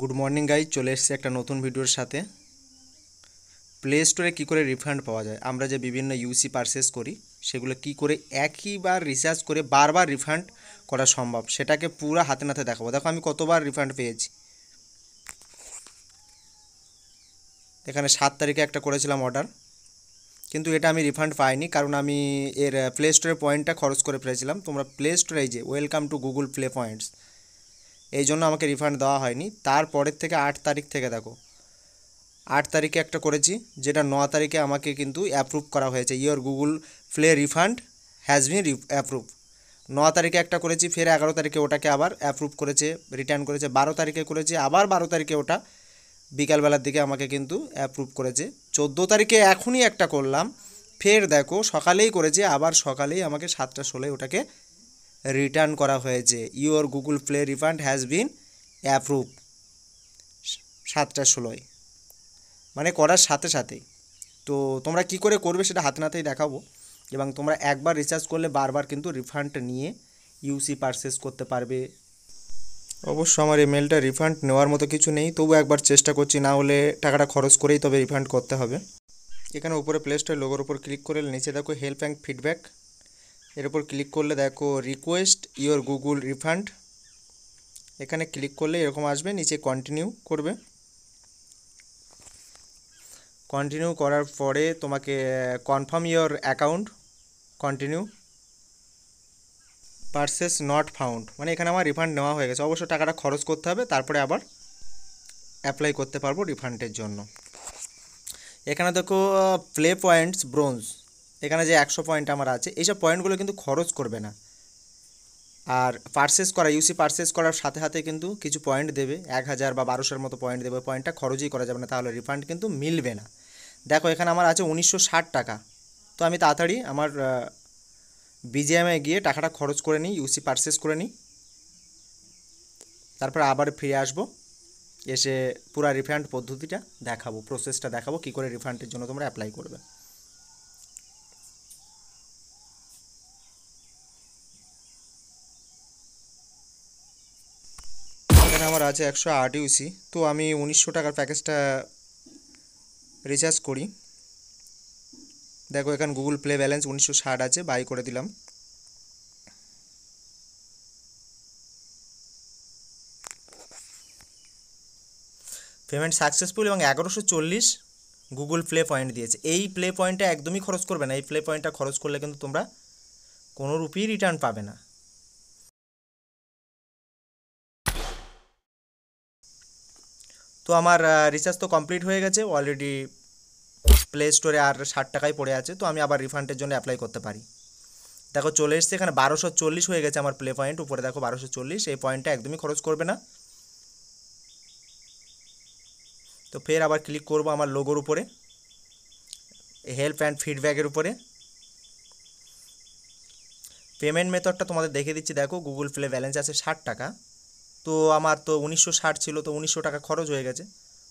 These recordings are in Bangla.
গুড মর্নিং গাই চলে এসছে একটা নতুন ভিডিওর সাথে প্লে স্টোরে কী করে রিফান্ড পাওয়া যায় আমরা যে বিভিন্ন ইউসি পারচেস করি সেগুলো কি করে একইবার রিচার্জ করে বারবার রিফান্ড করা সম্ভব সেটাকে পুরো হাতে নাতে দেখাবো দেখো আমি কতবার রিফান্ড পেয়েছি এখানে সাত তারিখে একটা করেছিলাম অর্ডার কিন্তু এটা আমি রিফান্ড পাইনি কারণ আমি এর প্লে স্টোরের পয়েন্টটা খরচ করে ফেলেছিলাম তোমরা প্লে স্টোরে যে welcome to Google play points এই জন্য আমাকে রিফান্ড দেওয়া হয়নি তারপরের থেকে আট তারিখ থেকে দেখো আট তারিখে একটা করেছি যেটা ন তারিখে আমাকে কিন্তু অ্যাপ্রুভ করা হয়েছে your Google play refund has been approve ন তারিখে একটা করেছি ফের এগারো তারিখে ওটাকে আবার অ্যাপ্রুভ করেছে রিটার্ন করেছে বারো তারিখে করেছে আবার বারো তারিখে ওটা বিকালবেলার দিকে আমাকে কিন্তু অ্যাপ্রুভ করেছে চোদ্দো তারিখে এখনই একটা করলাম ফের দেখো সকালেই করেছে আবার সকালেই আমাকে সাতটা ষোলোয় ওটাকে রিটার্ন করা হয়েছে your Google play refund has been approve সাতটা ষোলোয় মানে করার সাথে সাথেই তো তোমরা কি করে করবে সেটা হাতে নাতেই দেখাবো এবং তোমরা একবার রিচার্জ করলে বারবার কিন্তু রিফান্ড নিয়ে ইউসি পারচেস করতে পারবে অবশ্য আমার এই মেলটা রিফান্ড নেওয়ার মতো কিছু নেই তবু একবার চেষ্টা করছি না হলে টাকাটা খরচ করেই তবে রিফান্ড করতে হবে এখানে উপরে প্লে স্টোর লোগোর উপর ক্লিক করে নিচে দেখো হেল্প অ্যান্ড ফিডব্যাক এর উপর ক্লিক করলে দেখো রিকোয়েস্ট ইওর গুগল রিফান্ড এখানে ক্লিক করলে এরকম আসবে নিচে কন্টিনিউ করবে কন্টিনিউ করার পরে তোমাকে confirm your account continue purchase not found মানে এখানে আমার রিফান্ড নেওয়া হয়ে গেছে অবশ্য টাকাটা খরচ করতে হবে তারপরে আবার অ্যাপ্লাই করতে পারবো রিফান্ডের জন্য এখানে দেখো প্লে পয়েন্টস ব্রোঞ্জ এখানে যে একশো পয়েন্ট আমার আছে এইসব পয়েন্টগুলো কিন্তু খরচ করবে না আর পারচেস করা ইউসি পারচেস করার সাথে সাথে কিন্তু কিছু পয়েন্ট দেবে এক হাজার বা বারোশোর মতো পয়েন্ট দেবে পয়েন্টটা খরচই করা যাবে না তাহলে রিফান্ড কিন্তু মিলবে না দেখো এখানে আমার আছে উনিশশো টাকা তো আমি তাড়াতাড়ি আমার বিজিএমে গিয়ে টাকাটা খরচ করে নিই ইউসি পার্সেস করে নিই তারপর আবার ফিরে আসব এসে পুরা রিফান্ড পদ্ধতিটা দেখাবো প্রসেসটা দেখাবো কী করে রিফান্ডের জন্য তোমরা অ্যাপ্লাই করবে এখানে আমার আছে একশো আট ইউসি তো আমি উনিশশো টাকার প্যাকেজটা রিচার্জ করি দেখো এখানে গুগল প্লে ব্যালেন্স উনিশশো ষাট আছে বাই করে দিলাম পেমেন্ট সাকসেসফুল এবং এগারোশো চল্লিশ গুগল প্লে পয়েন্ট দিয়েছে এই প্লে পয়েন্টটা একদমই খরচ করবে না এই প্লে পয়েন্টটা খরচ করলে কিন্তু তোমরা কোনো রুপি রিটার্ন পাবে না তো আমার রিচার্জ তো কমপ্লিট হয়ে গেছে অলরেডি প্লে স্টোরে আর ষাট টাকাই পড়ে আছে তো আমি আবার রিফান্ডের জন্য অ্যাপ্লাই করতে পারি দেখো চলে এসছে এখানে বারোশো চল্লিশ হয়ে গেছে আমার প্লে পয়েন্ট উপরে দেখো বারোশো চল্লিশ এই পয়েন্টটা একদমই খরচ করবে না তো ফের আবার ক্লিক করব আমার লোগোর উপরে হেল্প অ্যান্ড ফিডব্যাকের উপরে পেমেন্ট মেথডটা তোমাদের দেখে দিচ্ছি দেখো গুগল প্লে ব্যালেন্স আছে ষাট টাকা তো আমার তো উনিশশো ষাট ছিল তো উনিশশো টাকা খরচ হয়ে গেছে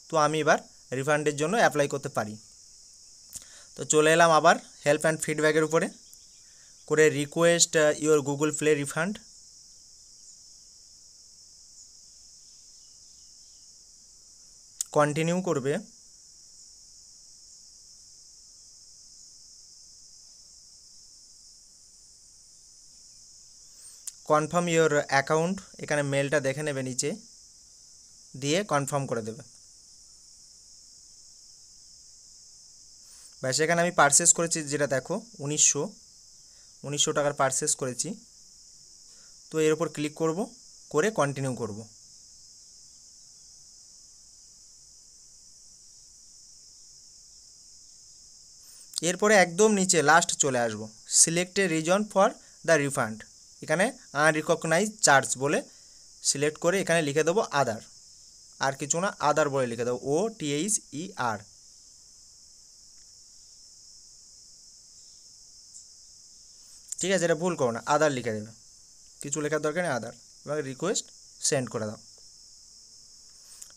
তো আমি এবার রিফান্ডের জন্য অ্যাপ্লাই করতে পারি তো চলে এলাম আবার হেল্প অ্যান্ড ফিডব্যাকের উপরে করে request your Google play refund continue করবে কনফার্ম ইওর অ্যাকাউন্ট এখানে মেলটা দেখে নেবে নিচে দিয়ে কনফার্ম করে দেবে ব্যাস এখানে আমি পারচেস করেছি যেটা দেখো উনিশশো উনিশশো টাকার পারচেস করেছি তো এর উপর ক্লিক করব করে কন্টিনিউ করব এরপরে একদম নিচে লাস্ট চলে আসব সিলেক্টে রিজন ফর দ্য রিফান্ড এখানে আনরিকগনাইজ চার্জ বলে সিলেক্ট করে এখানে লিখে দেবো আদার আর কিছু না আদার বলে লিখে দেবো ও টিএইচ ই আর ঠিক আছে এটা ভুল করো না আদার লিখে দেবে কিছু লেখার দরকার নেই আদার এবং রিকোয়েস্ট সেন্ড করে দাও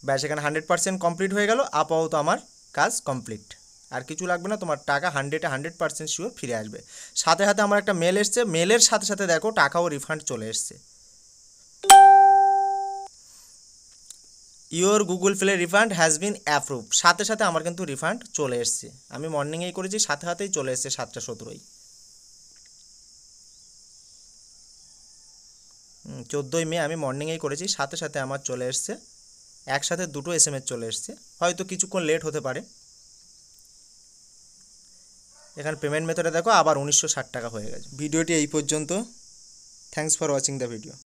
ব্যাস এখানে হান্ড্রেড পার্সেন্ট কমপ্লিট হয়ে গেল আপাতত আমার কাজ কমপ্লিট আর কিছু লাগবে না তোমার টাকা হান্ড্রেডে হান্ড্রেড পার্সেন্ট শিওর ফিরে আসবে সাথে সাথে আমার একটা মেল এসছে মেলের সাথে সাথে দেখো টাকাও রিফান্ড চলে এসছে your Google play refund has been approve সাথে সাথে আমার কিন্তু রিফান্ড চলে এসছে আমি মর্নিংয়েই করেছি সাথে সাথেই চলে এসছে সাতটা সতেরোই চোদ্দোই মে আমি মর্নিংয়েই করেছি সাথে সাথে আমার চলে এসছে একসাথে দুটো এস চলে এসছে হয়তো কিছুক্ষণ লেট হতে পারে এখানে পেমেন্ট মেথডে দেখো আবার উনিশশো টাকা হয়ে গেছে ভিডিওটি এই পর্যন্ত thanks for watching the video